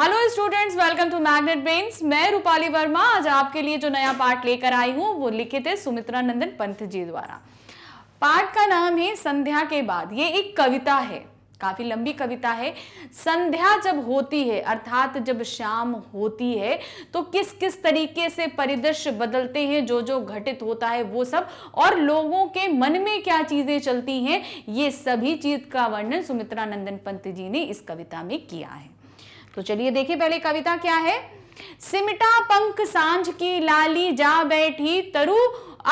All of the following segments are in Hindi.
hello students welcome to Magnet Brains मैं रूपाली वर्मा आज आपके लिए जो नया पार्ट लेकर आई हूँ वो लिखित है सुमित्रा नंदन पंथ जी द्वारा पाठ का नाम है संध्या के बाद ये एक कविता है काफी लंबी कविता है संध्या जब होती है अर्थात जब शाम होती है तो किस किस तरीके से परिदृश्य बदलते हैं जो जो घटित होता है वो सब और लोगों के मन में क्या चीजें चलती हैं ये सभी चीज का वर्णन सुमित्रा नंदन पंत जी ने इस कविता में किया है तो चलिए देखिए पहले कविता क्या है सिमटा पंख सांझ की लाली जा बैठी तरु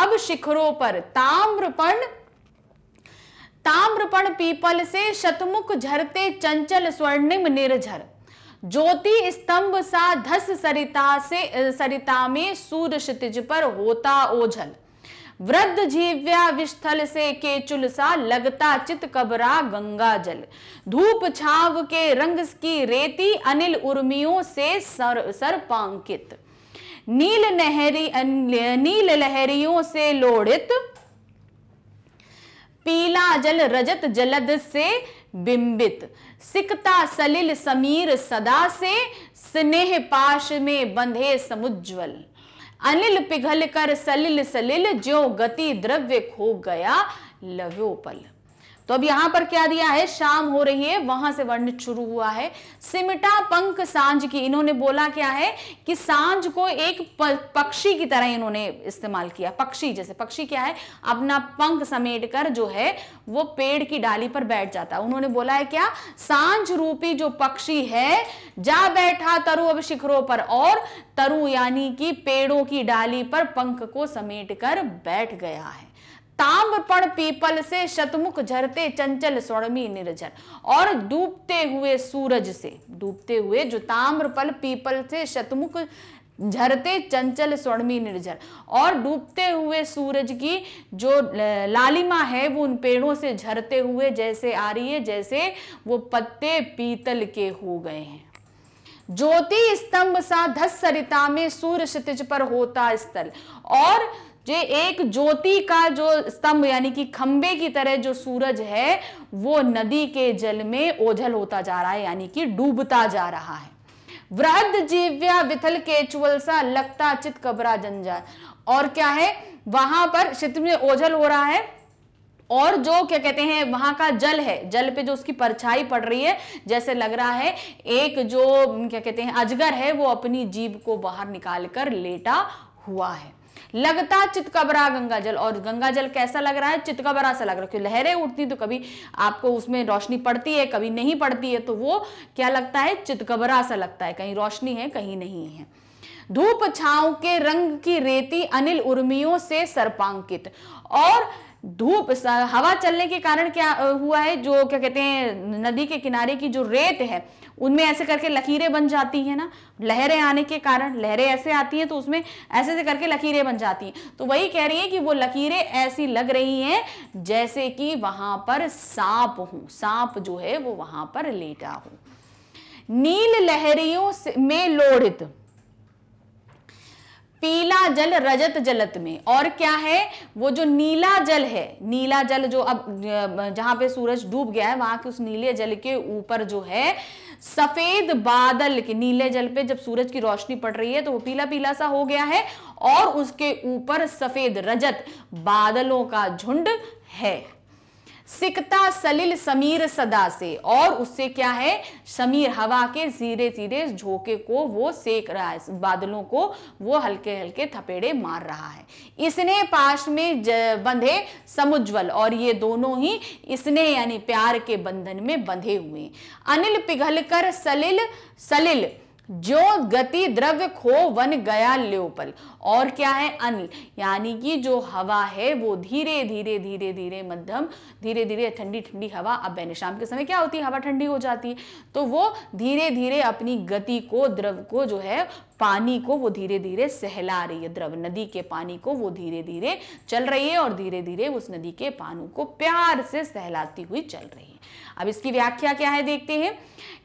अब शिखरों पर ताम्रपण ताम्रपण पीपल से शतमुख झरते चंचल स्वर्णिम निर्झर ज्योति स्तंभ सा धस सरिता से सरिता में सूर्य क्षितिज पर होता ओझल वृद्ध जीव्या विस्थल से के चुलसा लगता चित कबरा गंगा जल धूप छाव के रंग की रेती अनिल उर्मियों से सर सर्पांकित नील नहरी नील लहरियों से लोड़ित पीला जल रजत जलद से बिंबित सिकता सलिल समीर सदा से स्नेह पाश में बंधे समुज्वल अनिल पिघल कर सलिल सलिल जो गति द्रव्य खो गया लव्यो पल तो अब यहां पर क्या दिया है शाम हो रही है वहां से वर्णित शुरू हुआ है सिमटा पंख सांझ की इन्होंने बोला क्या है कि सांझ को एक पक्षी की तरह इन्होंने इस्तेमाल किया पक्षी जैसे पक्षी क्या है अपना पंख समेट कर जो है वो पेड़ की डाली पर बैठ जाता है उन्होंने बोला है क्या सांझ रूपी जो पक्षी है जा बैठा तरु अब शिखरों पर और तरु यानी कि पेड़ों की डाली पर पंख को समेट कर बैठ गया है ताम्रपण पीपल से शतमुख झरते चंचल स्वर्णमी निर्जन और डूबते हुए सूरज से डूबते हुए जो ताम्रपल पीपल से शतमुख झरते चंचल स्वर्णी निर्जर और डूबते हुए सूरज की जो लालिमा है वो उन पेड़ों से झरते हुए जैसे आ रही है जैसे वो पत्ते पीतल के हो गए हैं ज्योति स्तंभ सा धस सरिता में सूर्य क्षितिज पर होता स्थल और जो एक ज्योति का जो स्तंभ यानी कि खंबे की तरह जो सूरज है वो नदी के जल में ओझल होता जा रहा है यानी कि डूबता जा रहा है वृहद जीव्या विथल केचुअल सा लगता चित कबरा जंजा और क्या है वहां पर चित्र में ओझल हो रहा है और जो क्या कहते हैं वहां का जल है जल पे जो उसकी परछाई पड़ रही है जैसे लग रहा है एक जो क्या कहते हैं अजगर है वो अपनी जीभ को बाहर निकाल कर लेटा हुआ है लगता चितकबरा गंगा जल और गंगा जल कैसा लग रहा है चितकबरा सा लग रहा है क्योंकि लहरें उठती तो कभी आपको उसमें रोशनी पड़ती है कभी नहीं पड़ती है तो वो क्या लगता है चितकबरा सा लगता है कहीं रोशनी है कहीं नहीं है धूप छाव के रंग की रेती अनिल उर्मियों से सर्पांकित और धूप हवा चलने के कारण क्या हुआ है जो क्या कहते हैं नदी के किनारे की जो रेत है उनमें ऐसे करके लकीरें बन जाती है ना लहरें आने के कारण लहरें ऐसे आती हैं तो उसमें ऐसे ऐसे करके लकीरें बन जाती हैं तो वही कह रही है कि वो लकीरें ऐसी लग रही हैं जैसे कि वहां पर सांप हो सांप जो है वो वहां पर लेटा हो नील लहरियों में लोड़ित पीला जल रजत जलत में और क्या है वो जो नीला जल है नीला जल जो अब जहां पे सूरज डूब गया है वहां के उस नीले जल के ऊपर जो है सफेद बादल के नीले जल पे जब सूरज की रोशनी पड़ रही है तो वो पीला पीला सा हो गया है और उसके ऊपर सफेद रजत बादलों का झुंड है सिकता सलिल समीर सदा से और उससे क्या है समीर हवा के धीरे धीरे झोंके को वो सेक रहा है बादलों को वो हल्के हल्के थपेड़े मार रहा है इसने पास में बंधे समुज्वल और ये दोनों ही इसने यानी प्यार के बंधन में बंधे हुए अनिल पिघलकर सलिल सलिल जो गति द्रव्य खो वन गया लेपल और क्या है अनिल यानी कि जो हवा है वो धीरे धीरे धीरे धीरे मध्यम धीरे धीरे ठंडी ठंडी हवा अब बहने शाम के समय क्या होती है हवा ठंडी हो जाती है तो वो धीरे धीरे अपनी गति को द्रव को जो है पानी को वो धीरे धीरे सहला रही है द्रव नदी के पानी को वो धीरे धीरे चल रही है और धीरे धीरे उस नदी के पानों को प्यार से सहलाती हुई चल रही है अब इसकी व्याख्या क्या है देखते हैं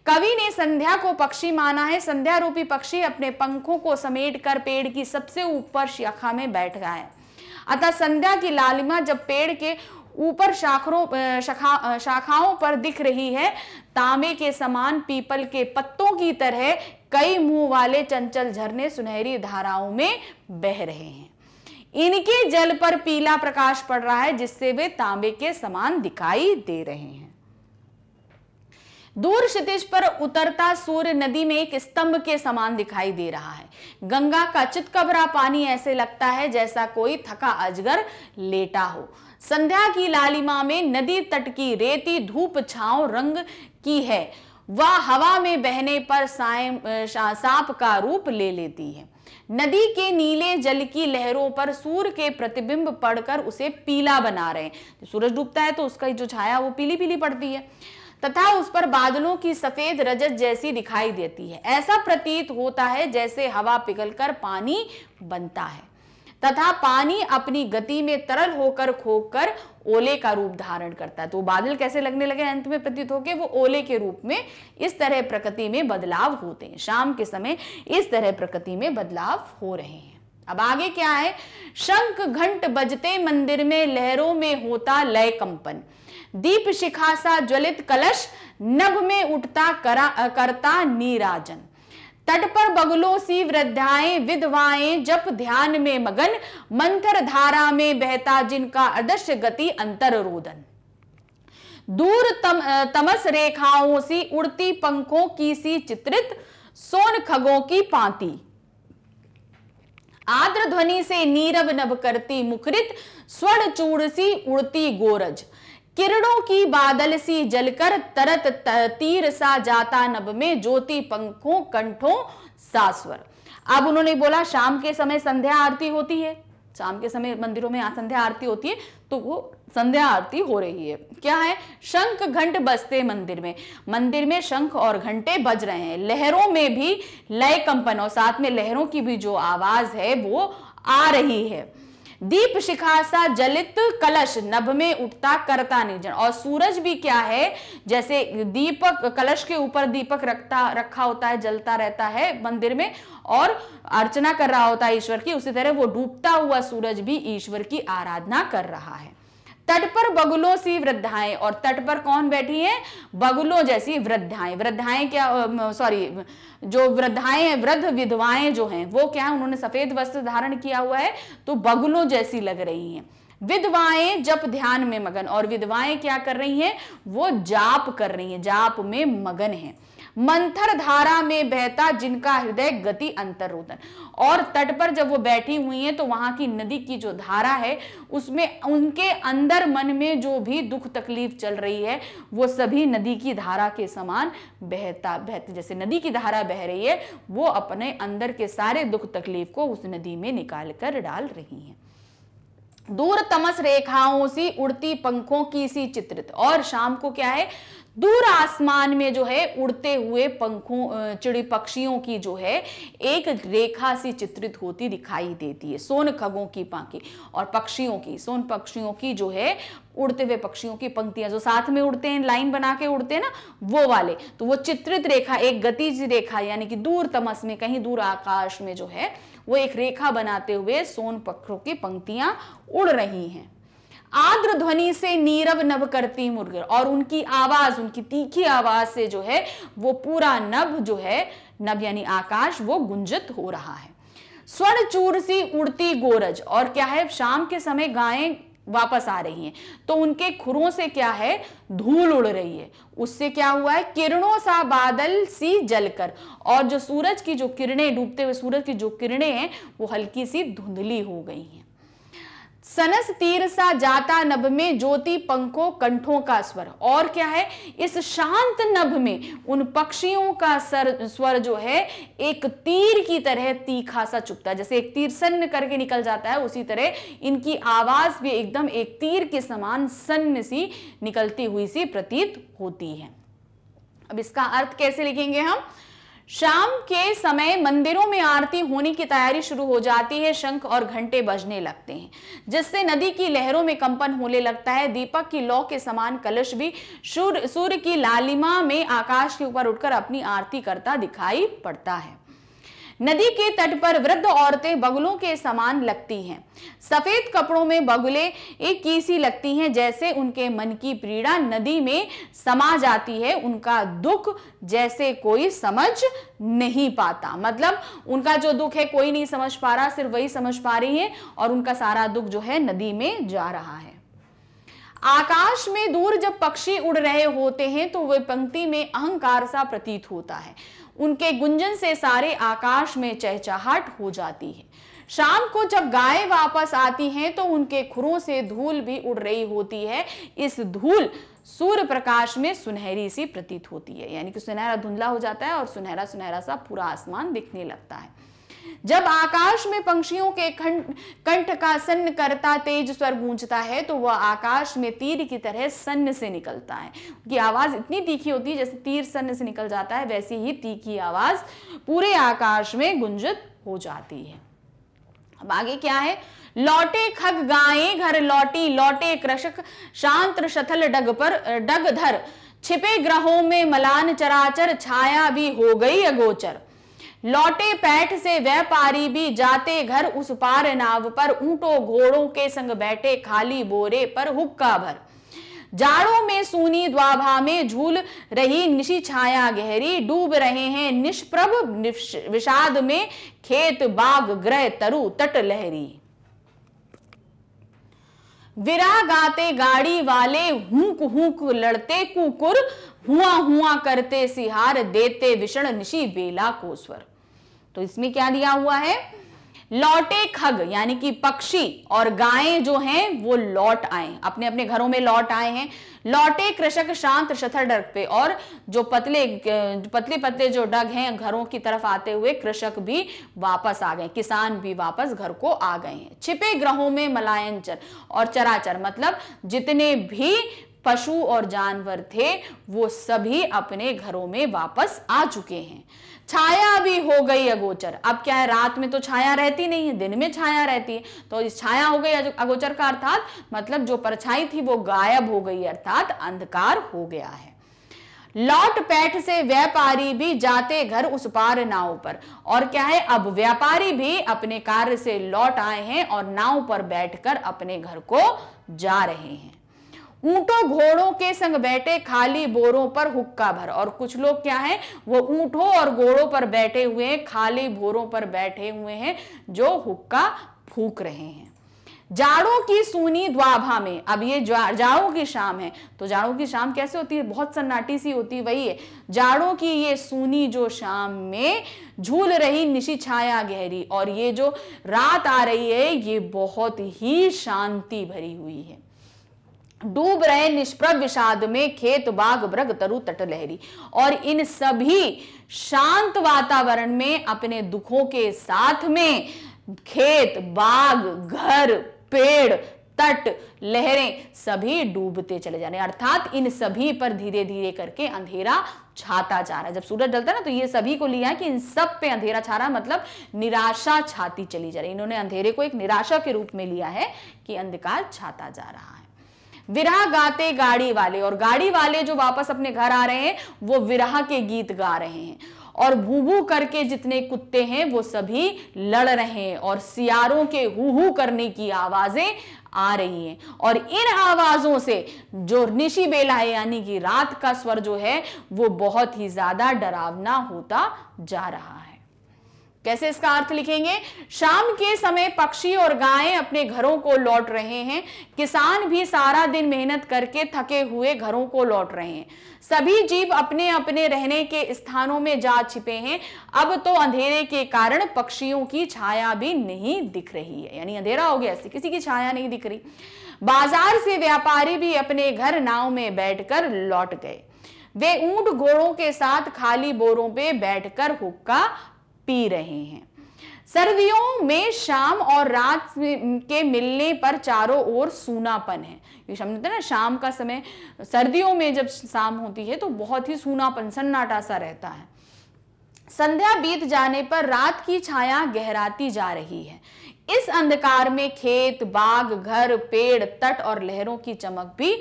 कवि ने संध्या को पक्षी माना है संध्या रूपी पक्षी अपने पंखों को समेट कर पेड़ की सबसे ऊपर शाखा में बैठ गया है अतः संध्या की लालिमा जब पेड़ के ऊपर शाखरों शाखा शाखाओं पर दिख रही है तांबे के समान पीपल के पत्तों की तरह कई मुंह वाले चंचल झरने सुनहरी धाराओं में बह रहे हैं इनके जल पर पीला प्रकाश पड़ रहा है जिससे वे तांबे के समान दिखाई दे रहे हैं दूर क्षितिज पर उतरता सूर्य नदी में एक स्तंभ के समान दिखाई दे रहा है गंगा का चितकबरा पानी ऐसे लगता है जैसा कोई थका अजगर लेटा हो संध्या की लालिमा में नदी तट की रेती धूप छाव रंग की है वह हवा में बहने पर सांप का रूप ले लेती है नदी के नीले जल की लहरों पर सूर्य के प्रतिबिंब पड़कर उसे पीला बना रहे हैं सूरज डूबता है तो उसका जो छाया वो पीली पीली पड़ती है तथा उस पर बादलों की सफेद रजत जैसी दिखाई देती है ऐसा प्रतीत होता है जैसे हवा पिघलकर पानी बनता है तथा पानी अपनी गति में तरल होकर खोकर ओले का रूप धारण करता है तो बादल कैसे लगने लगे अंत में प्रतीत होके वो ओले के रूप में इस तरह प्रकृति में बदलाव होते हैं शाम के समय इस तरह प्रकृति में बदलाव हो रहे हैं अब आगे क्या है शंख घंट बजते मंदिर में लहरों में होता लय कंपन दीप शिखा सा ज्वलित कलश नभ में उठता करा करता नीराजन तट पर बगलों सी वृद्धाएं विधवाएं जप ध्यान में मगन मंथर धारा में बहता जिनका अदृश्य गति अंतर रोदन दूर तम, तमस रेखाओं सी उड़ती पंखों की सी चित्रित सोन खगों की पांति आद्र ध्वनि से नीरव नभ करती मुखरित स्वर्ण चूड़ सी उड़ती गोरज किरणों की बादल सी जलकर तरत तीर सा जाता नब में ज्योति पंखों कंठों सास्वर अब उन्होंने बोला शाम के समय संध्या आरती होती है शाम के समय मंदिरों में संध्या आरती होती है तो वो संध्या आरती हो रही है क्या है शंख घंट बजते मंदिर में मंदिर में शंख और घंटे बज रहे हैं लहरों में भी लय कंपन और साथ में लहरों की भी जो आवाज है वो आ रही है दीप शिखा सा जलित कलश नभ में उठता करता निर्जन और सूरज भी क्या है जैसे दीपक कलश के ऊपर दीपक रखता रखा होता है जलता रहता है मंदिर में और अर्चना कर रहा होता है ईश्वर की उसी तरह वो डूबता हुआ सूरज भी ईश्वर की आराधना कर रहा है तट पर बगुलों सी वृद्धाएं और तट पर कौन बैठी है बगुलों जैसी वृद्धाएं वृद्धाएं क्या सॉरी जो वृद्धाएं वृद्ध विधवाएं जो हैं वो क्या है उन्होंने सफेद वस्त्र धारण किया हुआ है तो बगुलों जैसी लग रही हैं विधवाएं जप ध्यान में मगन और विधवाएं क्या कर रही हैं वो जाप कर रही हैं जाप में मगन है मंथर धारा में बहता जिनका हृदय गति अंतर रोदन और तट पर जब वो बैठी हुई हैं तो वहां की नदी की जो धारा है उसमें उनके अंदर मन में जो भी दुख तकलीफ चल रही है वो सभी नदी की धारा के समान बहता बहती जैसे नदी की धारा बह रही है वो अपने अंदर के सारे दुख तकलीफ को उस नदी में निकाल कर डाल रही है दूर तमस रेखाओं सी उड़ती पंखों की सी चित्रित और शाम को क्या है दूर आसमान में जो है उड़ते हुए पंखों चिड़ी पक्षियों की जो है एक रेखा सी चित्रित होती दिखाई देती है सोन खगों की पंखी और पक्षियों की सोन पक्षियों की जो है उड़ते हुए पक्षियों की पंक्तियां जो साथ में उड़ते हैं लाइन बना के उड़ते हैं ना वो वाले तो वो चित्रित रेखा एक गतिज रेखा यानी कि दूर तमस में कहीं दूर आकाश में जो है वो एक रेखा बनाते हुए सोन पक्षों की पंक्तियां उड़ रही हैं आद्र ध्वनि से नीरव नभ करती मुर्गर और उनकी आवाज उनकी तीखी आवाज से जो है वो पूरा नभ जो है नभ यानी आकाश वो गुंजित हो रहा है स्वर्ण चूर सी उड़ती गोरज और क्या है शाम के समय गायें वापस आ रही हैं तो उनके खुरों से क्या है धूल उड़ रही है उससे क्या हुआ है किरणों सा बादल सी जलकर और जो सूरज की जो किरणें डूबते हुए सूरज की जो किरणें हैं वो हल्की सी धुंधली हो गई हैं सनस तीर सा जाता नभ में ज्योति पंखों कंठों का स्वर और क्या है इस शांत नभ में उन पक्षियों का सर स्वर जो है एक तीर की तरह तीखा सा चुपता है जैसे एक तीर सन्न करके निकल जाता है उसी तरह इनकी आवाज भी एकदम एक तीर के समान सन्न सी निकलती हुई सी प्रतीत होती है अब इसका अर्थ कैसे लिखेंगे हम शाम के समय मंदिरों में आरती होने की तैयारी शुरू हो जाती है शंख और घंटे बजने लगते हैं जिससे नदी की लहरों में कंपन होने लगता है दीपक की लौ के समान कलश भी सूर्य सूर्य की लालिमा में आकाश के ऊपर उठकर अपनी आरती करता दिखाई पड़ता है नदी के तट पर वृद्ध औरतें बगुलों के समान लगती हैं सफेद कपड़ों में बगुले एक कीसी लगती हैं जैसे उनके मन की पीड़ा नदी में समा जाती है उनका दुख जैसे कोई समझ नहीं पाता मतलब उनका जो दुख है कोई नहीं समझ पा रहा सिर्फ वही समझ पा रही है और उनका सारा दुख जो है नदी में जा रहा है आकाश में दूर जब पक्षी उड़ रहे होते हैं तो वे पंक्ति में अहंकार सा प्रतीत होता है उनके गुंजन से सारे आकाश में चहचहाट हो जाती है शाम को जब गायें वापस आती हैं तो उनके खुरों से धूल भी उड़ रही होती है इस धूल सूर्य प्रकाश में सुनहरी सी प्रतीत होती है यानी कि सुनहरा धुंधला हो जाता है और सुनहरा सुनहरा सा पूरा आसमान दिखने लगता है जब आकाश में पंक्षियों के कंठ का सन्न करता तेज स्वर गूंजता है तो वह आकाश में तीर की तरह सन्न से निकलता है उनकी आवाज इतनी तीखी होती है जैसे तीर सन्न से निकल जाता है वैसी ही तीखी आवाज पूरे आकाश में गुंजित हो जाती है अब आगे क्या है लौटे खग गाएं घर लौटी लौटे कृषक शांत शथल डग पर डग धर छिपे ग्रहों में मलान चराचर छाया भी हो गई अगोचर लौटे पैठ से व्यापारी भी जाते घर उस पार नाव पर ऊंटों घोड़ों के संग बैठे खाली बोरे पर हुक्का भर जाड़ों में सूनी द्वाभा में झूल रही निशी छाया गहरी डूब रहे हैं निष्प्रभ विषाद में खेत बाग ग्रह तरु तट लहरी विरा गाते गाड़ी वाले हुक हुक लड़ते कुकुर हुआ हुआ करते सिहार देते विषण निशी बेला को स्वर तो इसमें क्या दिया हुआ है लौटे खग यानी कि पक्षी और गायें जो हैं वो लौट आए अपने अपने घरों में लौट आए हैं लौटे कृषक शांत शथर डग पे और जो पतले पतले पतले जो डग हैं घरों की तरफ आते हुए कृषक भी वापस आ गए किसान भी वापस घर को आ गए हैं छिपे ग्रहों में चर और चराचर मतलब जितने भी पशु और जानवर थे वो सभी अपने घरों में वापस आ चुके हैं छाया भी हो गई अगोचर अब क्या है रात में तो छाया रहती नहीं है दिन में छाया रहती है तो इस छाया हो गई अगोचर का अर्थात मतलब जो परछाई थी वो गायब हो गई अर्थात अंधकार हो गया है लौट पैठ से व्यापारी भी जाते घर उस पार नाव पर और क्या है अब व्यापारी भी अपने कार्य से लौट आए हैं और नाव पर बैठकर अपने घर को जा रहे हैं ऊंटों घोड़ों के संग बैठे खाली बोरों पर हुक्का भर और कुछ लोग क्या हैं वो ऊंटों और घोड़ों पर बैठे हुए हैं खाली बोरों पर बैठे हुए हैं जो हुक्का फूक रहे हैं जाड़ों की सूनी द्वाभा में अब ये जाड़ों की शाम है तो जाड़ों की शाम कैसे होती है बहुत सन्नाटी सी होती वही है जाड़ों की ये सूनी जो शाम में झूल रही निशी छाया गहरी और ये जो रात आ रही है ये बहुत ही शांति भरी हुई है डूब रहे निष्प्रभ विषाद में खेत बाग ब्रग तरु तट लहरी और इन सभी शांत वातावरण में अपने दुखों के साथ में खेत बाग घर पेड़ तट लहरें सभी डूबते चले जा रहे अर्थात इन सभी पर धीरे धीरे करके अंधेरा छाता जा रहा है जब सूरज डलता है ना तो ये सभी को लिया है कि इन सब पे अंधेरा छा रहा है मतलब निराशा छाती चली जा रही है इन्होंने अंधेरे को एक निराशा के रूप में लिया है कि अंधकार छाता जा रहा है विरह गाते गाड़ी वाले और गाड़ी वाले जो वापस अपने घर आ रहे हैं वो विरह के गीत गा रहे हैं और भूभू करके जितने कुत्ते हैं वो सभी लड़ रहे हैं और सियारों के हु हु करने की आवाजें आ रही हैं और इन आवाजों से जो निशी बेला है यानी कि रात का स्वर जो है वो बहुत ही ज्यादा डरावना होता जा रहा है कैसे इसका अर्थ लिखेंगे शाम के समय पक्षी और गायें अपने घरों को लौट रहे हैं किसान भी सारा दिन मेहनत करके थके हुए घरों को लौट रहे हैं सभी जीव अपने अपने रहने के स्थानों में जा छिपे हैं अब तो अंधेरे के कारण पक्षियों की छाया भी नहीं दिख रही है यानी अंधेरा हो गया ऐसे किसी की छाया नहीं दिख रही बाजार से व्यापारी भी अपने घर नाव में बैठकर लौट गए वे ऊंट घोड़ों के साथ खाली बोरों पे बैठकर हुक्का पी रहे हैं सर्दियों में शाम और रात के मिलने पर चारों ओर सूनापन है ये शब्द ना शाम का समय सर्दियों में जब शाम होती है तो बहुत ही सूनापन सन्नाटा सा रहता है संध्या बीत जाने पर रात की छाया गहराती जा रही है इस अंधकार में खेत बाग घर पेड़ तट और लहरों की चमक भी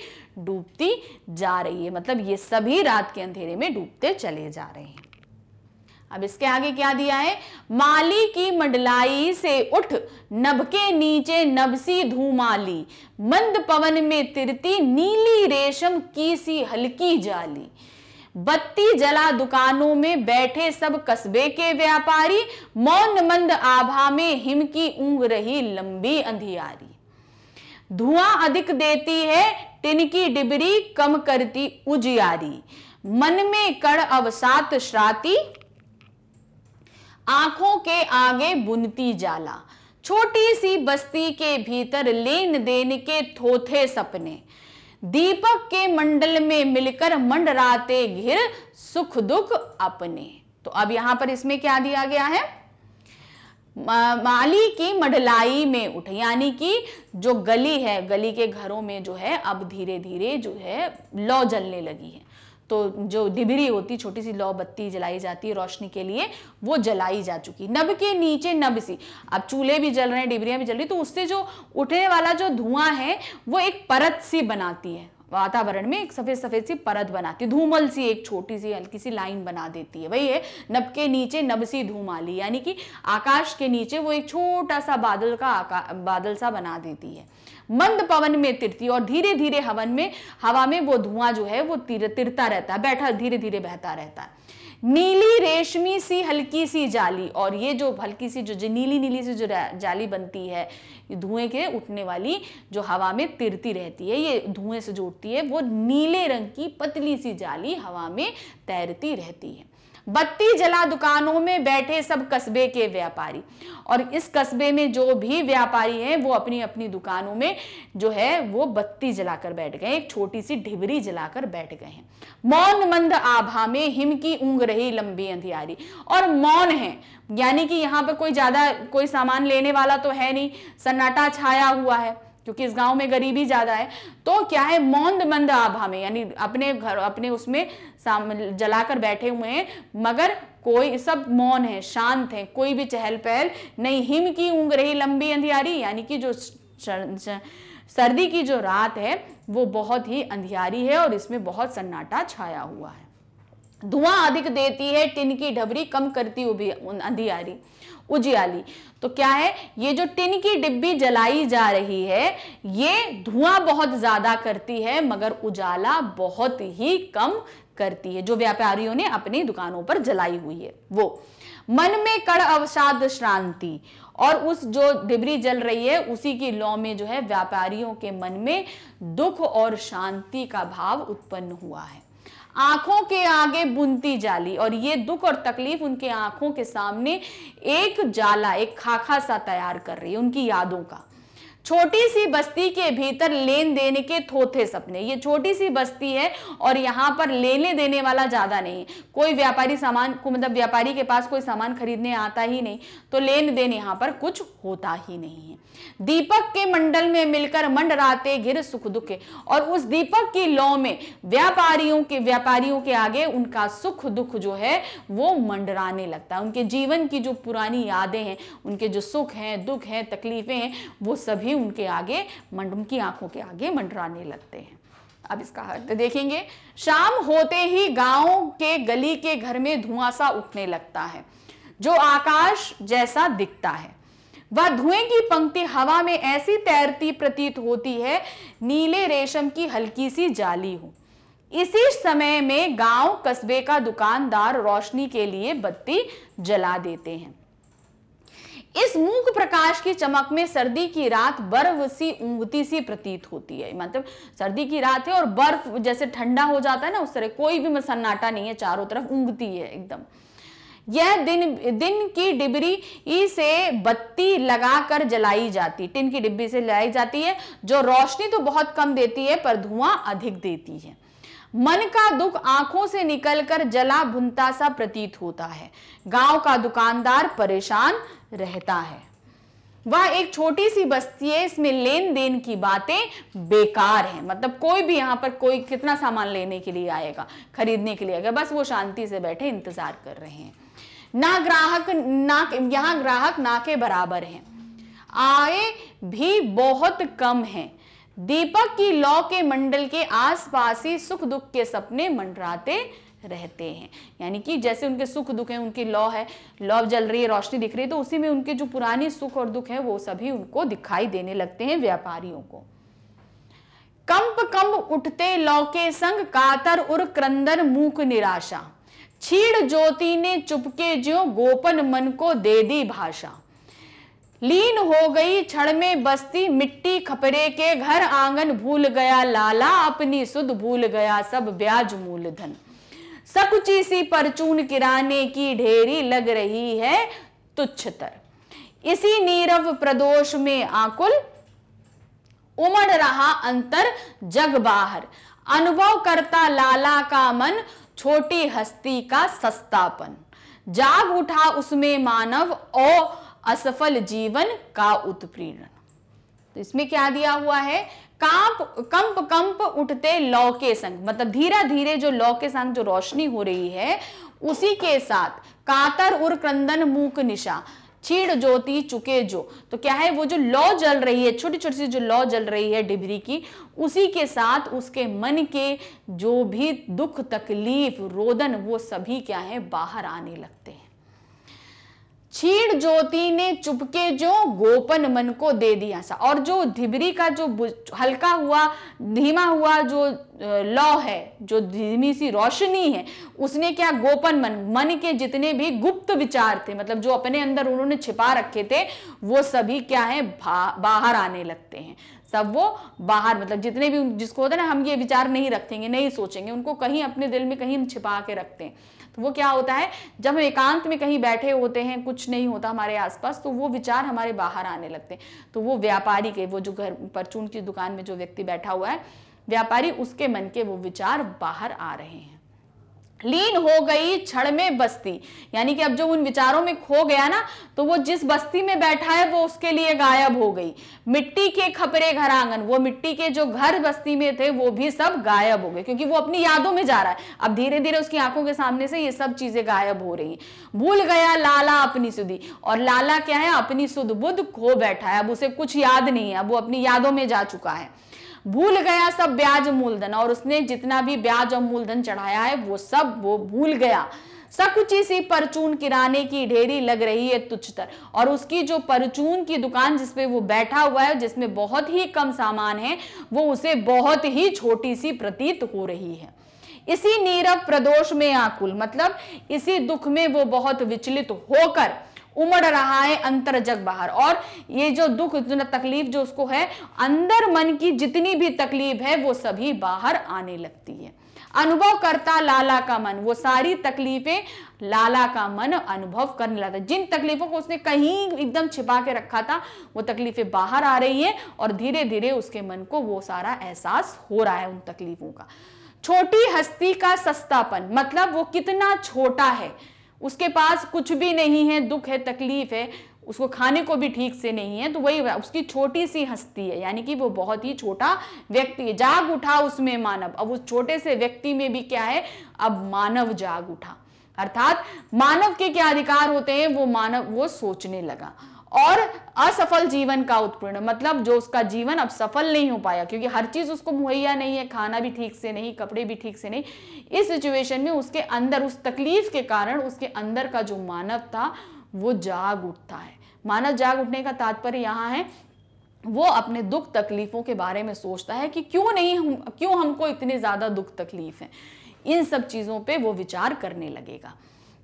डूबती जा रही है मतलब ये सभी रात के अंधेरे में डूबते चले जा रहे हैं अब इसके आगे क्या दिया है माली की मंडलाई से उठ नभ के नीचे नबसी धूमाली मंद पवन में तिरती नीली रेशम की सी हल्की जाली बत्ती जला दुकानों में बैठे सब कस्बे के व्यापारी मौन मंद आभा में हिम की ऊंग रही लंबी अंधियारी धुआं अधिक देती है की डिबरी कम करती उजियारी मन में कड़ अवसात श्राती आंखों के आगे बुनती जाला छोटी सी बस्ती के भीतर लेन देन के थोथे सपने दीपक के मंडल में मिलकर मंडराते घिर सुख दुख अपने तो अब यहां पर इसमें क्या दिया गया है माली की मडलाई में उठ यानी कि जो गली है गली के घरों में जो है अब धीरे धीरे जो है लौ जलने लगी है तो जो डिबरी होती छोटी सी लौ बत्ती जलाई जाती है रोशनी के लिए वो जलाई जा चुकी नब के नीचे नब सी अब चूल्हे भी जल रहे हैं डिबरियाँ भी जल रही तो उससे जो उठने वाला जो धुआं है वो एक परत सी बनाती है वातावरण में एक सफ़ेद सफ़ेद सी परत बनाती है धूमल सी एक छोटी सी हल्की सी लाइन बना देती है वही है नब के नीचे नब सी धूमाली यानी कि आकाश के नीचे वो एक छोटा सा बादल का बादल सा बना देती है मंद पवन में तिरती और धीरे धीरे हवन में हवा में वो धुआं जो है वो तिर तिरता रहता है बैठा धीरे धीरे बहता रहता है नीली रेशमी सी हल्की सी जाली और ये जो हल्की सी जो, जो नीली नीली सी जो जाली बनती है धुएं के उठने वाली जो हवा में तिरती रहती है ये धुएं से जो उठती है वो नीले रंग की पतली सी जाली हवा में तैरती रहती है बत्ती जला दुकानों में बैठे सब कस्बे के व्यापारी और इस कस्बे में जो भी व्यापारी हैं वो अपनी अपनी दुकानों में जो है वो बत्ती जलाकर बैठ गए एक छोटी सी ढिबरी जलाकर बैठ गए हैं मौन मंद आभा में हिम की ऊँग रही लंबी अंधियारी और मौन है यानी कि यहाँ पर कोई ज़्यादा कोई सामान लेने वाला तो है नहीं सन्नाटा छाया हुआ है क्योंकि इस गांव में गरीबी ज़्यादा है तो क्या है मौन मंद आभा में यानी अपने घर अपने उसमें जलाकर बैठे हुए हैं मगर कोई सब मौन है शांत है कोई भी चहल पहल नहीं हिम की ऊँग रही लंबी अंधियारी यानी कि जो सर्दी की जो रात है वो बहुत ही अंधियारी है और इसमें बहुत सन्नाटा छाया हुआ है धुआं अधिक देती है टिन की ढबरी कम करती हुई अंधियारी उजियाली तो क्या है ये जो टिन की डिब्बी जलाई जा रही है ये धुआं बहुत ज्यादा करती है मगर उजाला बहुत ही कम करती है जो व्यापारियों ने अपनी दुकानों पर जलाई हुई है वो मन में कड़ अवसाद श्रांति और उस जो डिबरी जल रही है उसी की लौ में जो है व्यापारियों के मन में दुख और शांति का भाव उत्पन्न हुआ है आंखों के आगे बुनती जाली और ये दुख और तकलीफ उनके आंखों के सामने एक जाला एक खाखा सा तैयार कर रही है उनकी यादों का छोटी सी बस्ती के भीतर लेन देने के थोथे सपने ये छोटी सी बस्ती है और यहाँ पर लेने देने वाला ज़्यादा नहीं कोई व्यापारी सामान को मतलब व्यापारी के पास कोई सामान खरीदने आता ही नहीं तो लेन देन यहाँ पर कुछ होता ही नहीं है दीपक के मंडल में मिलकर मंडराते घिर सुख दुख और उस दीपक की लौ में व्यापारियों के व्यापारियों के आगे उनका सुख दुख जो है वो मंडराने लगता है उनके जीवन की जो पुरानी यादें हैं उनके जो सुख हैं दुख हैं तकलीफें हैं वो सभी उनके आगे मंड उनकी आंखों के आगे मंडराने लगते हैं अब इसका अर्थ देखेंगे शाम होते ही गांव के गली के घर में धुआं सा उठने लगता है जो आकाश जैसा दिखता है वह धुएं की पंक्ति हवा में ऐसी तैरती प्रतीत होती है नीले रेशम की हल्की सी जाली हो इसी समय में गांव कस्बे का दुकानदार रोशनी के लिए बत्ती जला देते हैं इस मूक प्रकाश की चमक में सर्दी की रात बर्फ सी ऊंगती सी प्रतीत होती है मतलब सर्दी की रात है और बर्फ जैसे ठंडा हो जाता है ना उस तरह कोई भी सन्नाटा नहीं है चारों तरफ ऊंगती है एकदम यह दिन दिन की डिबरी से बत्ती लगाकर जलाई जाती टिन की डिब्बी से लाई जाती है जो रोशनी तो बहुत कम देती है पर धुआं अधिक देती है मन का दुख आंखों से निकलकर जला भुनता सा प्रतीत होता है गांव का दुकानदार परेशान रहता है वह एक छोटी सी बस्ती है इसमें लेन देन की बातें बेकार है मतलब कोई भी यहाँ पर कोई कितना सामान लेने के लिए आएगा खरीदने के लिए आएगा बस वो शांति से बैठे इंतजार कर रहे हैं ना ग्राहक ना यहाँ ग्राहक ना के बराबर हैं आय भी बहुत कम है दीपक की लौ के मंडल के आसपास ही सुख दुख के सपने मंडराते रहते हैं यानी कि जैसे उनके सुख दुख है उनकी लौ है लौ जल रही है रोशनी दिख रही है तो उसी में उनके जो पुराने सुख और दुख है वो सभी उनको दिखाई देने लगते हैं व्यापारियों को कंप कंप उठते लौ के संग कातर उर क्रंदन मूक निराशा छीड़ ज्योति ने चुपके ज्यो गोपन मन को दे दी भाषा लीन हो गई क्षण में बस्ती मिट्टी खपरे के घर आंगन भूल गया लाला अपनी सुध भूल गया सब ब्याज मूलधन सकुची सी परचून किराने की ढेरी लग रही है तुच्छतर इसी नीरव प्रदोष में आकुल उमड़ रहा अंतर जग बाहर अनुभव करता लाला का मन छोटी हस्ती का सस्तापन जाग उठा उसमें मानव और असफल जीवन का उत्प्रेरण तो इसमें क्या दिया हुआ है कांप कंप कंप उठते लौ के संग मतलब धीरे धीरे जो लौ के संग जो रोशनी हो रही है उसी के साथ कातर उर क्रंदन मूक निशा छीड़ ज्योति चुके जो तो क्या है वो जो लौ जल रही है छोटी छोटी सी जो लौ जल रही है डिबरी की उसी के साथ उसके मन के जो भी दुख तकलीफ रोदन वो सभी क्या है बाहर आने लगते हैं छीण ज्योति ने चुपके जो गोपन मन को दे दिया सा और जो धिबरी का जो हल्का हुआ धीमा हुआ जो लौ है जो धीमी सी रोशनी है उसने क्या गोपन मन मन के जितने भी गुप्त विचार थे मतलब जो अपने अंदर उन्होंने छिपा रखे थे वो सभी क्या है बाहर आने लगते हैं सब वो बाहर मतलब जितने भी जिसको होता है ना हम ये विचार नहीं रखेंगे नहीं सोचेंगे उनको कहीं अपने दिल में कहीं हम छिपा के रखते हैं वो क्या होता है जब हम एकांत में कहीं बैठे होते हैं कुछ नहीं होता हमारे आसपास तो वो विचार हमारे बाहर आने लगते हैं तो वो व्यापारी के वो जो घर परचून की दुकान में जो व्यक्ति बैठा हुआ है व्यापारी उसके मन के वो विचार बाहर आ रहे हैं लीन हो गई क्षण में बस्ती यानी कि अब जो उन विचारों में खो गया ना तो वो जिस बस्ती में बैठा है वो उसके लिए गायब हो गई मिट्टी के खपरे घर आंगन वो मिट्टी के जो घर बस्ती में थे वो भी सब गायब हो गए क्योंकि वो अपनी यादों में जा रहा है अब धीरे धीरे उसकी आंखों के सामने से ये सब चीजें गायब हो रही भूल गया लाला अपनी सुधी और लाला क्या है अपनी सुध बुद्ध खो बैठा है अब उसे कुछ याद नहीं है अब वो अपनी यादों में जा चुका है भूल गया सब ब्याज मूलधन और उसने जितना भी ब्याज और मूलधन चढ़ाया है वो सब वो भूल गया सकुची सी परचून किराने की ढेरी लग रही है तुच्छतर और उसकी जो परचून की दुकान जिसपे वो बैठा हुआ है जिसमें बहुत ही कम सामान है वो उसे बहुत ही छोटी सी प्रतीत हो रही है इसी नीरव प्रदोष में आकुल मतलब इसी दुख में वो बहुत विचलित होकर उमड़ रहा है अंतर जग बाहर और ये जो दुख तकलीफ जो उसको है अंदर मन की जितनी भी तकलीफ है वो सभी बाहर आने लगती है अनुभव करता लाला का मन वो सारी तकलीफें लाला का मन अनुभव करने लगता जिन तकलीफों को उसने कहीं एकदम छिपा के रखा था वो तकलीफें बाहर आ रही हैं और धीरे धीरे उसके मन को वो सारा एहसास हो रहा है उन तकलीफों का छोटी हस्ती का सस्तापन मतलब वो कितना छोटा है उसके पास कुछ भी नहीं है दुख है तकलीफ है उसको खाने को भी ठीक से नहीं है तो वही उसकी छोटी सी हस्ती है यानी कि वो बहुत ही छोटा व्यक्ति है जाग उठा उसमें मानव अब उस छोटे से व्यक्ति में भी क्या है अब मानव जाग उठा अर्थात मानव के क्या अधिकार होते हैं वो मानव वो सोचने लगा और असफल जीवन का उत्पीड़न मतलब जो उसका जीवन अब सफल नहीं हो पाया क्योंकि हर चीज उसको मुहैया नहीं है खाना भी ठीक से नहीं कपड़े भी ठीक से नहीं इस सिचुएशन में उसके अंदर उस तकलीफ के कारण उसके अंदर का जो मानव था वो जाग उठता है मानव जाग उठने का तात्पर्य यहाँ है वो अपने दुख तकलीफों के बारे में सोचता है कि क्यों नहीं हम क्यों हमको इतने ज़्यादा दुख तकलीफ है इन सब चीज़ों पर वो विचार करने लगेगा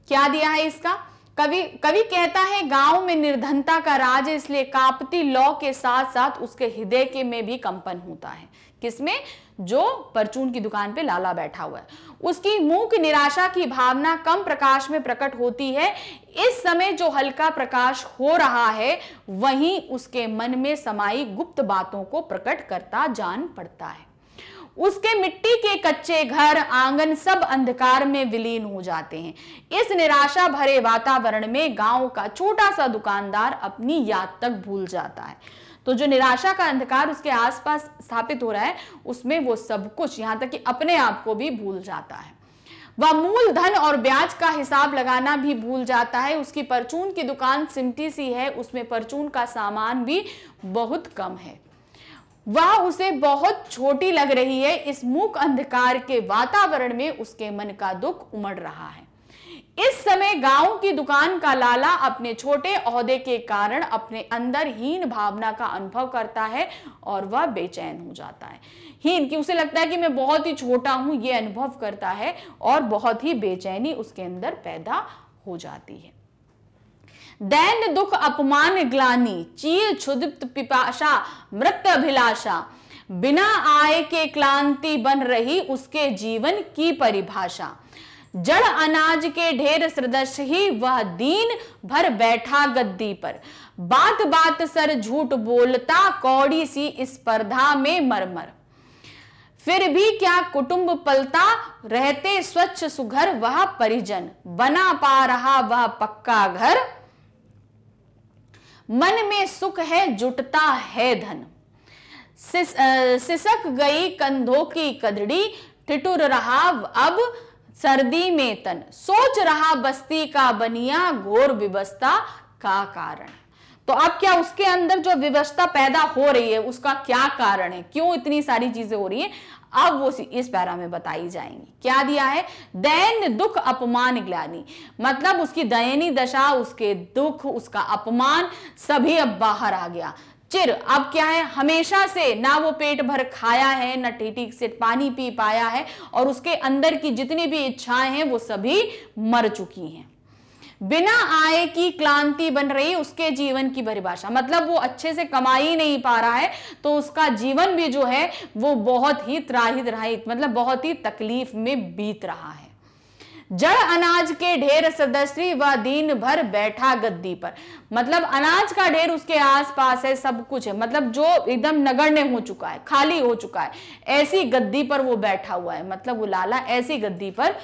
क्या दिया है इसका कवि कवि कहता है गांव में निर्धनता का राज है इसलिए कापती लौ के साथ साथ उसके हृदय के में भी कंपन होता है किसमें जो परचून की दुकान पे लाला बैठा हुआ है उसकी मूक निराशा की भावना कम प्रकाश में प्रकट होती है इस समय जो हल्का प्रकाश हो रहा है वहीं उसके मन में समाई गुप्त बातों को प्रकट करता जान पड़ता है उसके मिट्टी के कच्चे घर आंगन सब अंधकार में विलीन हो जाते हैं इस निराशा भरे वातावरण में गांव का छोटा सा दुकानदार अपनी याद तक भूल जाता है तो जो निराशा का अंधकार उसके आसपास स्थापित हो रहा है उसमें वो सब कुछ यहाँ तक कि अपने आप को भी भूल जाता है वह मूल धन और ब्याज का हिसाब लगाना भी भूल जाता है उसकी परचून की दुकान सिमटी सी है उसमें परचून का सामान भी बहुत कम है वह उसे बहुत छोटी लग रही है इस मूक अंधकार के वातावरण में उसके मन का दुख उमड़ रहा है इस समय गांव की दुकान का लाला अपने छोटे अहदे के कारण अपने अंदर हीन भावना का अनुभव करता है और वह बेचैन हो जाता है हीन की उसे लगता है कि मैं बहुत ही छोटा हूं ये अनुभव करता है और बहुत ही बेचैनी उसके अंदर पैदा हो जाती है दैन दुख अपमान ग्लानी चीर क्षुदित पिपाशा मृत अभिलाषा बिना आय के क्लांति बन रही उसके जीवन की परिभाषा जड़ अनाज के ढेर सदस्य ही वह दीन भर बैठा गद्दी पर बात बात सर झूठ बोलता कौड़ी सी स्पर्धा में मरमर फिर भी क्या कुटुंब पलता रहते स्वच्छ सुघर वह परिजन बना पा रहा वह पक्का घर मन में सुख है जुटता है धन सिस, आ, सिसक गई कंधों की कदड़ी ठिठुर रहा अब सर्दी में तन सोच रहा बस्ती का बनिया घोर विवस्था का कारण तो अब क्या उसके अंदर जो विवस्था पैदा हो रही है उसका क्या कारण है क्यों इतनी सारी चीजें हो रही है अब वो इस पैरा में बताई जाएंगी क्या दिया है दैन दुख अपमान ग्लानी मतलब उसकी दयनी दशा उसके दुख उसका अपमान सभी अब बाहर आ गया चिर अब क्या है हमेशा से ना वो पेट भर खाया है ना ठीक से पानी पी पाया है और उसके अंदर की जितनी भी इच्छाएं हैं वो सभी मर चुकी हैं बिना आय की क्लांति बन रही उसके जीवन की परिभाषा मतलब वो अच्छे से कमाई नहीं पा रहा है तो उसका जीवन भी जो है वो बहुत ही त्राहित रहित मतलब बहुत ही तकलीफ में बीत रहा है जड़ अनाज के ढेर सदस्य व दिन भर बैठा गद्दी पर मतलब अनाज का ढेर उसके आसपास है सब कुछ है मतलब जो एकदम नगण्य हो चुका है खाली हो चुका है ऐसी गद्दी पर वो बैठा हुआ है मतलब वो लाला ऐसी गद्दी पर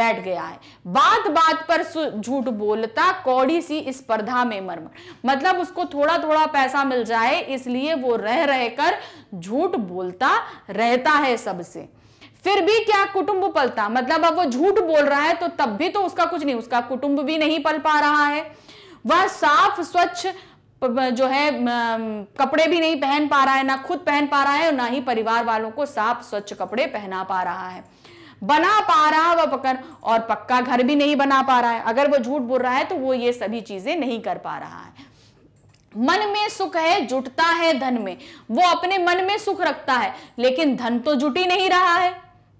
बैठ गया है बात बात पर झूठ बोलता कौड़ी सी स्पर्धा में मर्म मतलब उसको थोड़ा थोड़ा पैसा मिल जाए इसलिए वो रह रहकर झूठ बोलता रहता है सबसे फिर भी क्या कुटुंब पलता मतलब अब वो झूठ बोल रहा है तो तब भी तो उसका कुछ नहीं उसका कुटुंब भी नहीं पल पा रहा है वह साफ स्वच्छ जो है कपड़े भी नहीं पहन पा रहा है ना खुद पहन पा रहा है और ना ही परिवार वालों को साफ स्वच्छ कपड़े पहना पा रहा है बना पा रहा वह पकड़ और पक्का घर भी नहीं बना पा रहा है अगर वो झूठ बोल रहा है तो वो ये सभी चीजें नहीं कर पा रहा है मन में सुख है जुटता है धन में वो अपने मन में सुख रखता है लेकिन धन तो जुट ही नहीं रहा है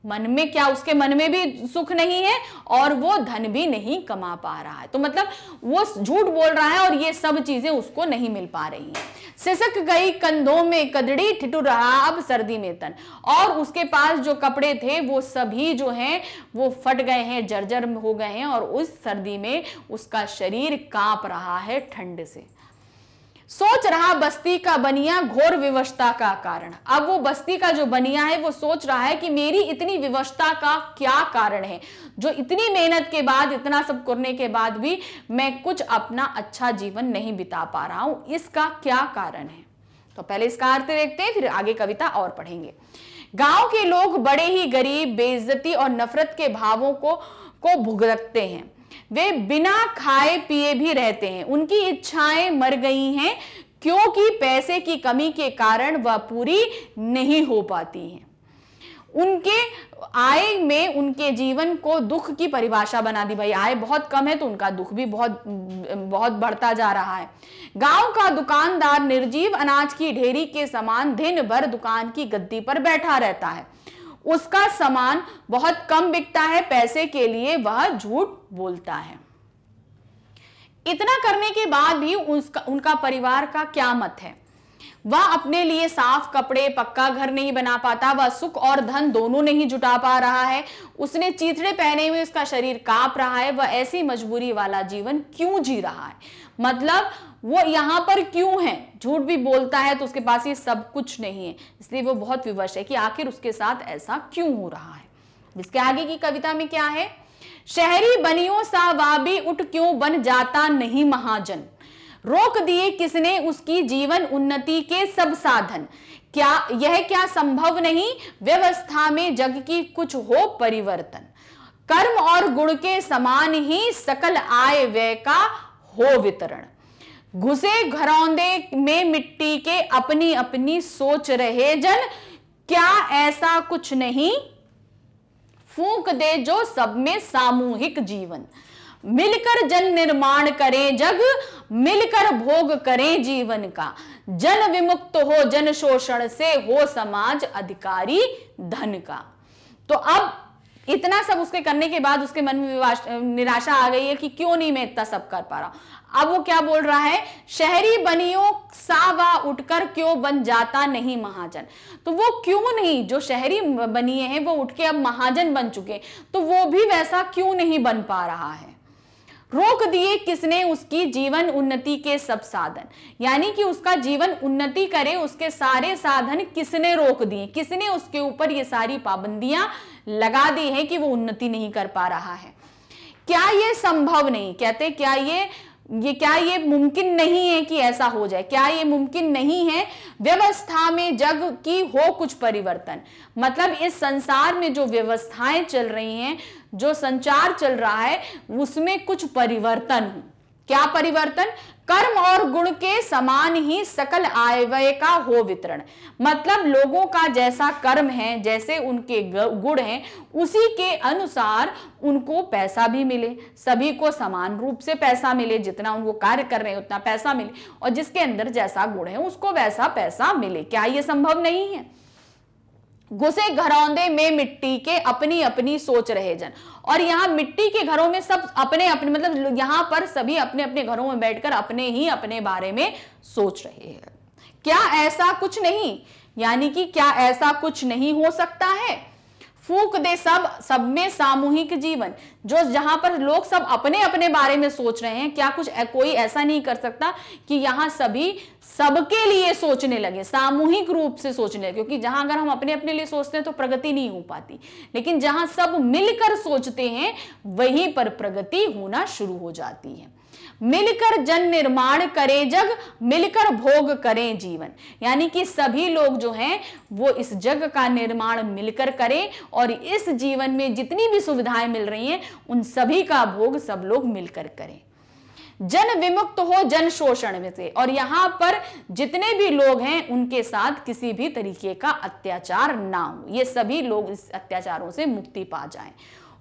मन में क्या उसके मन में भी सुख नहीं है और वो धन भी नहीं कमा पा रहा है तो मतलब वो झूठ बोल रहा है और ये सब चीजें उसको नहीं मिल पा रही हैं सिसक गई कंधों में कदड़ी ठिठुर रहा अब सर्दी में तन और उसके पास जो कपड़े थे वो सभी जो हैं वो फट गए हैं जर्जर हो गए हैं और उस सर्दी में उसका शरीर कांप रहा है ठंड से सोच रहा बस्ती का बनिया घोर विवशता का कारण अब वो बस्ती का जो बनिया है वो सोच रहा है कि मेरी इतनी विवशता का क्या कारण है जो इतनी मेहनत के बाद इतना सब करने के बाद भी मैं कुछ अपना अच्छा जीवन नहीं बिता पा रहा हूं इसका क्या कारण है तो पहले इसका अर्थ देखते हैं फिर आगे कविता और पढ़ेंगे गांव के लोग बड़े ही गरीब बेइज्जती और नफरत के भावों को को भुगतते हैं वे बिना खाए पिए भी रहते हैं उनकी इच्छाएं मर गई हैं क्योंकि पैसे की कमी के कारण वह पूरी नहीं हो पाती हैं उनके आय में उनके जीवन को दुख की परिभाषा बना दी भाई आय बहुत कम है तो उनका दुख भी बहुत बहुत बढ़ता जा रहा है गांव का दुकानदार निर्जीव अनाज की ढेरी के समान दिन भर दुकान की गद्दी पर बैठा रहता है उसका सामान बहुत कम बिकता है पैसे के लिए वह झूठ बोलता है इतना करने के बाद भी उसका उनका परिवार का क्या मत है वह अपने लिए साफ कपड़े पक्का घर नहीं बना पाता वह सुख और धन दोनों नहीं जुटा पा रहा है उसने चीथड़े पहने हुए उसका शरीर कांप रहा है वह ऐसी मजबूरी वाला जीवन क्यों जी रहा है मतलब वो यहां पर क्यों है झूठ भी बोलता है तो उसके पास ये सब कुछ नहीं है इसलिए वो बहुत विवश है कि आखिर उसके साथ ऐसा क्यों हो रहा है इसके आगे की कविता में क्या है शहरी बनियों सा वाबी उठ क्यों बन जाता नहीं महाजन रोक दिए किसने उसकी जीवन उन्नति के सब साधन क्या यह क्या संभव नहीं व्यवस्था में जग की कुछ हो परिवर्तन कर्म और गुण के समान ही सकल आय व्यय का हो वितरण घुसे घरौंदे में मिट्टी के अपनी अपनी सोच रहे जन क्या ऐसा कुछ नहीं फूंक दे जो सब में सामूहिक जीवन मिलकर जन निर्माण करें जग मिलकर भोग करें जीवन का जन विमुक्त हो जन शोषण से हो समाज अधिकारी धन का तो अब इतना सब उसके करने के बाद उसके मन में निराशा आ गई है कि क्यों नहीं मैं इतना सब कर पा रहा हूं अब वो क्या बोल रहा है शहरी बनियो सावा उठकर क्यों बन जाता नहीं महाजन तो वो क्यों नहीं जो शहरी बनिए हैं वो उठ के अब महाजन बन चुके तो वो भी वैसा क्यों नहीं बन पा रहा है रोक दिए किसने उसकी जीवन उन्नति के सब साधन यानी कि उसका जीवन उन्नति करे उसके सारे साधन किसने रोक दिए किसने उसके ऊपर ये सारी पाबंदियां लगा दी है कि वो उन्नति नहीं कर पा रहा है क्या ये संभव नहीं कहते क्या ये ये क्या ये मुमकिन नहीं है कि ऐसा हो जाए क्या ये मुमकिन नहीं है व्यवस्था में जग की हो कुछ परिवर्तन मतलब इस संसार में जो व्यवस्थाएं चल रही हैं जो संचार चल रहा है उसमें कुछ परिवर्तन हो क्या परिवर्तन कर्म और गुण के समान ही सकल आय व्यय का हो वितरण मतलब लोगों का जैसा कर्म है जैसे उनके गुण हैं उसी के अनुसार उनको पैसा भी मिले सभी को समान रूप से पैसा मिले जितना उनको कार्य कर रहे हैं उतना पैसा मिले और जिसके अंदर जैसा गुण है उसको वैसा पैसा मिले क्या ये संभव नहीं है घुसे घरौंदे में मिट्टी के अपनी अपनी सोच रहे जन और यहाँ मिट्टी के घरों में सब अपने अपने मतलब यहां पर सभी अपने अपने घरों में बैठकर अपने ही अपने बारे में सोच रहे हैं क्या ऐसा कुछ नहीं यानी कि क्या ऐसा कुछ नहीं हो सकता है फूक दे सब सब में सामूहिक जीवन जो जहां पर लोग सब अपने अपने बारे में सोच रहे हैं क्या कुछ कोई ऐसा नहीं कर सकता कि यहाँ सभी सबके लिए सोचने लगे सामूहिक रूप से सोचने लगे क्योंकि जहां अगर हम अपने अपने लिए सोचते हैं तो प्रगति नहीं हो पाती लेकिन जहां सब मिलकर सोचते हैं वहीं पर प्रगति होना शुरू हो जाती है मिलकर जन निर्माण करें जग मिलकर भोग करें जीवन यानी कि सभी लोग जो हैं वो इस जग का निर्माण मिलकर करें और इस जीवन में जितनी भी सुविधाएं मिल रही हैं उन सभी का भोग सब लोग मिलकर करें जन विमुक्त हो जन शोषण में से और यहां पर जितने भी लोग हैं उनके साथ किसी भी तरीके का अत्याचार ना हो ये सभी लोग इस अत्याचारों से मुक्ति पा जाएं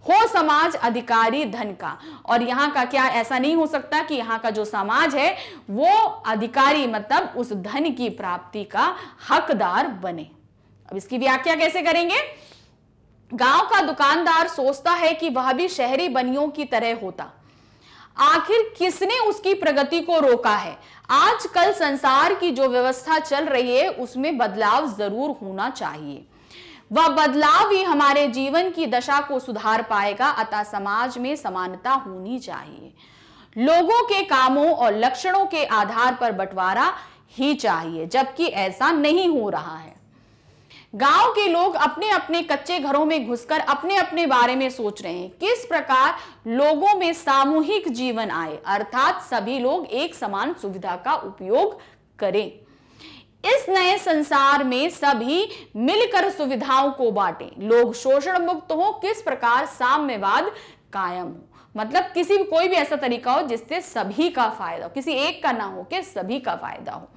हो समाज अधिकारी धन का और यहाँ का क्या ऐसा नहीं हो सकता कि यहाँ का जो समाज है वो अधिकारी मतलब उस धन की प्राप्ति का हकदार बने अब इसकी व्याख्या कैसे करेंगे गांव का दुकानदार सोचता है कि वह भी शहरी बनियों की तरह होता आखिर किसने उसकी प्रगति को रोका है आजकल संसार की जो व्यवस्था चल रही है उसमें बदलाव जरूर होना चाहिए वह बदलाव ही हमारे जीवन की दशा को सुधार पाएगा अतः समाज में समानता होनी चाहिए लोगों के कामों और लक्षणों के आधार पर बंटवारा ही चाहिए जबकि ऐसा नहीं हो रहा है गांव के लोग अपने अपने कच्चे घरों में घुसकर अपने अपने बारे में सोच रहे हैं किस प्रकार लोगों में सामूहिक जीवन आए अर्थात सभी लोग एक समान सुविधा का उपयोग करें इस नए संसार में सभी मिलकर सुविधाओं को बांटें लोग शोषण मुक्त हो किस प्रकार साम्यवाद कायम हो मतलब किसी कोई भी ऐसा तरीका हो जिससे सभी का फायदा हो किसी एक का ना हो के सभी का फायदा हो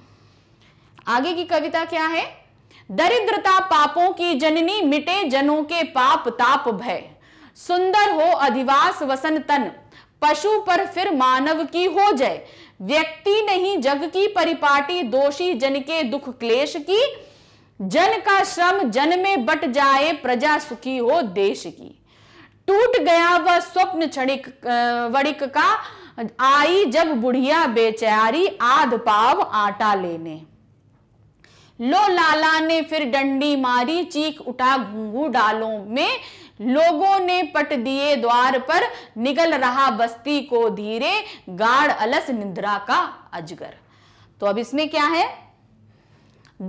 आगे की कविता क्या है दरिद्रता पापों की जननी मिटे जनों के पाप ताप भय सुंदर हो अधिवास वसन तन पशु पर फिर मानव की हो जाए व्यक्ति नहीं जग की परिपाटी दोषी जन के दुख क्लेश की जन का श्रम जन में बट जाए प्रजा सुखी हो देश की टूट गया वह स्वप्न क्षणिक वणिक का आई जब बुढ़िया बेचारी आध पाव आटा लेने लो लाला ने फिर डंडी मारी चीख उठा घूंगू डालों में लोगों ने पट दिए द्वार पर निकल रहा बस्ती को धीरे गाढ़ अलस निद्रा का अजगर तो अब इसमें क्या है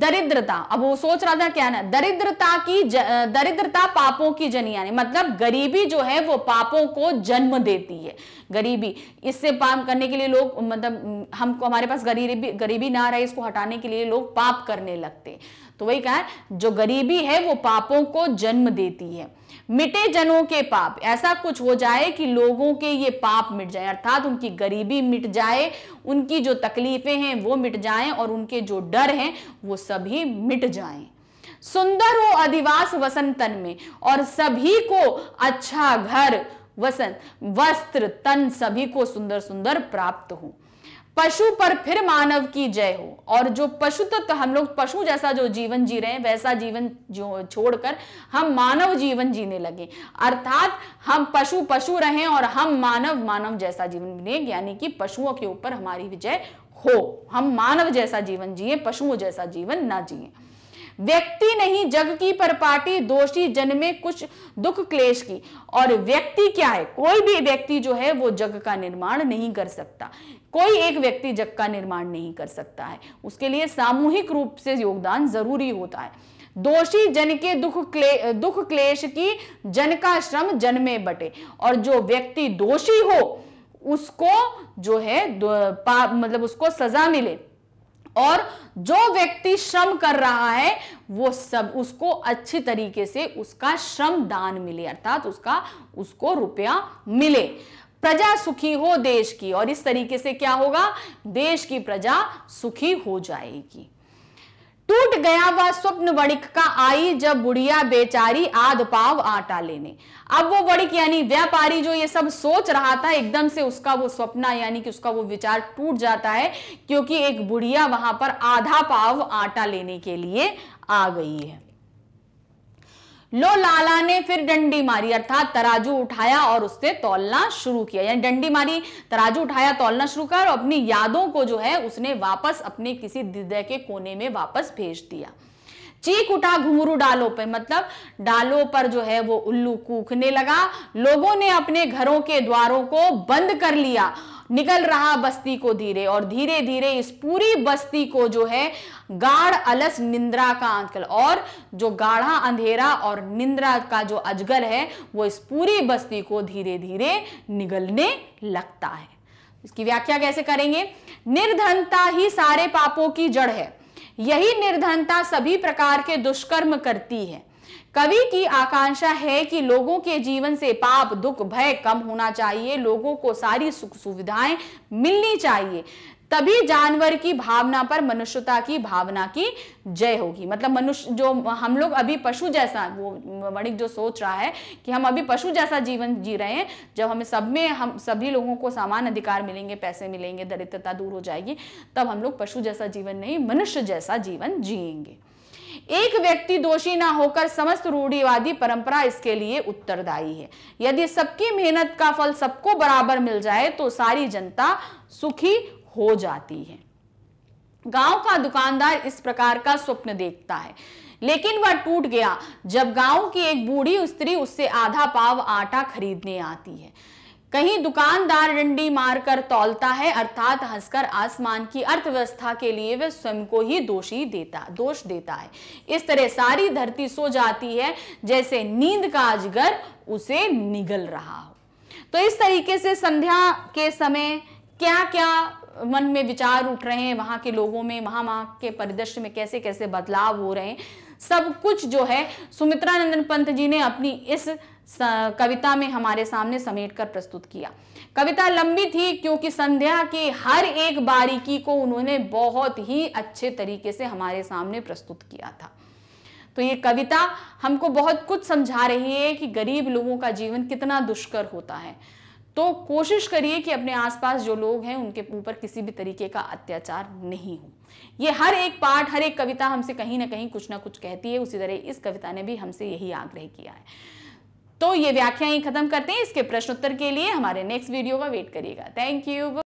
दरिद्रता अब वो सोच रहा था क्या ना दरिद्रता की ज, दरिद्रता पापों की जनी यानी मतलब गरीबी जो है वो पापों को जन्म देती है गरीबी इससे पाप करने के लिए लोग मतलब हमको हमारे पास गरीबी गरीबी ना रहे इसको हटाने के लिए लोग पाप करने लगते तो वही कहा जो गरीबी है वो पापों को जन्म देती है मिटे जनों के पाप ऐसा कुछ हो जाए कि लोगों के ये पाप मिट जाए अर्थात उनकी गरीबी मिट जाए उनकी जो तकलीफें हैं वो मिट जाएं और उनके जो डर हैं वो सभी मिट जाएं सुंदर हो अधिवास वसंतन में और सभी को अच्छा घर वसंत वस्त्र तन सभी को सुंदर सुंदर प्राप्त हो पशु पर फिर मानव की जय हो और जो पशु तत्व तो हम लोग पशु जैसा जो जीवन जी रहे हैं वैसा जीवन जो छोड़कर हम मानव जीवन जीने लगे अर्थात हम पशु पशु रहें और हम मानव मानव जैसा जीवन जीने यानी कि पशुओं के ऊपर हमारी विजय हो हम मानव जैसा जीवन जिए पशुओं जैसा जीवन ना जिए व्यक्ति नहीं जग की परपाटी दोषी जन में कुछ दुख क्लेश की और व्यक्ति क्या है कोई भी व्यक्ति जो है वो जग का निर्माण नहीं कर सकता कोई एक व्यक्ति जग का निर्माण नहीं कर सकता है उसके लिए सामूहिक रूप से योगदान जरूरी होता है दोषी जन के दुख क्ले दुख क्लेश की जन का श्रम जन में बटे और जो व्यक्ति दोषी हो उसको जो है मतलब उसको सजा मिले और जो व्यक्ति श्रम कर रहा है वो सब उसको अच्छी तरीके से उसका श्रम दान मिले अर्थात उसका उसको रुपया मिले प्रजा सुखी हो देश की और इस तरीके से क्या होगा देश की प्रजा सुखी हो जाएगी टूट गया वह स्वप्न वणिक का आई जब बुढ़िया बेचारी आध पाव आटा लेने अब वो वणिक यानी व्यापारी जो ये सब सोच रहा था एकदम से उसका वो स्वप्न यानी कि उसका वो विचार टूट जाता है क्योंकि एक बुढ़िया वहां पर आधा पाव आटा लेने के लिए आ गई है लो लाला ने फिर डंडी मारी अर्थात तराजू उठाया और उससे तोलना शुरू किया यानी डंडी मारी तराजू उठाया तोलना शुरू कर और अपनी यादों को जो है उसने वापस अपने किसी हृदय के कोने में वापस भेज दिया चीख उठा घुमरू डालो पर मतलब डालों पर जो है वो उल्लू कूकने लगा लोगों ने अपने घरों के द्वारों को बंद कर लिया निकल रहा बस्ती को धीरे और धीरे धीरे इस पूरी बस्ती को जो है गाढ़ अलस निंद्रा का अंकल और जो गाढ़ा अंधेरा और निंद्रा का जो अजगर है वो इस पूरी बस्ती को धीरे धीरे निगलने लगता है इसकी व्याख्या कैसे करेंगे निर्धनता ही सारे पापों की जड़ है यही निर्धनता सभी प्रकार के दुष्कर्म करती है कवि की आकांक्षा है कि लोगों के जीवन से पाप दुख भय कम होना चाहिए लोगों को सारी सुख सुविधाएं मिलनी चाहिए तभी जानवर की भावना पर मनुष्यता की भावना की जय होगी मतलब मनुष्य जो हम लोग अभी पशु जैसा वो वणिक जो सोच रहा है कि हम अभी पशु जैसा जीवन जी रहे हैं जब हमें सब में हम सभी लोगों को समान अधिकार मिलेंगे पैसे मिलेंगे दरिद्रता दूर हो जाएगी तब हम लोग पशु जैसा जीवन नहीं मनुष्य जैसा जीवन जियेंगे एक व्यक्ति दोषी ना होकर समस्त रूढ़ीवादी परंपरा इसके लिए उत्तरदायी है यदि सबकी मेहनत का फल सबको बराबर मिल जाए तो सारी जनता सुखी हो जाती है गांव का दुकानदार इस प्रकार का स्वप्न देखता है लेकिन वह टूट गया जब गांव की एक बूढ़ी स्त्री उससे आधा पाव आटा खरीदने आती है कहीं दुकानदार डंडी मारकर तौलता है अर्थात हंसकर आसमान की अर्थव्यवस्था के लिए वह स्वयं को ही दोषी देता दोष देता है इस तरह सारी धरती सो जाती है जैसे नींद का अजगर उसे निगल रहा हो तो इस तरीके से संध्या के समय क्या क्या मन में विचार उठ रहे हैं वहां के लोगों में वहां वहां के परिदृश्य में कैसे कैसे बदलाव हो रहे हैं सब कुछ जो है सुमित्रा नंदन पंत जी ने अपनी इस कविता में हमारे सामने समेट कर प्रस्तुत किया कविता लंबी थी क्योंकि संध्या की हर एक बारीकी को उन्होंने बहुत ही अच्छे तरीके से हमारे सामने प्रस्तुत किया था तो ये कविता हमको बहुत कुछ समझा रही है कि गरीब लोगों का जीवन कितना दुष्कर होता है तो कोशिश करिए कि अपने आसपास जो लोग हैं उनके ऊपर किसी भी तरीके का अत्याचार नहीं हो ये हर एक पाठ हर एक कविता हमसे कहीं ना कहीं कुछ ना कुछ कहती है उसी तरह इस कविता ने भी हमसे यही आग्रह किया है तो ये व्याख्या ही खत्म करते हैं इसके प्रश्नोत्तर के लिए हमारे नेक्स्ट वीडियो का वेट करिएगा थैंक यू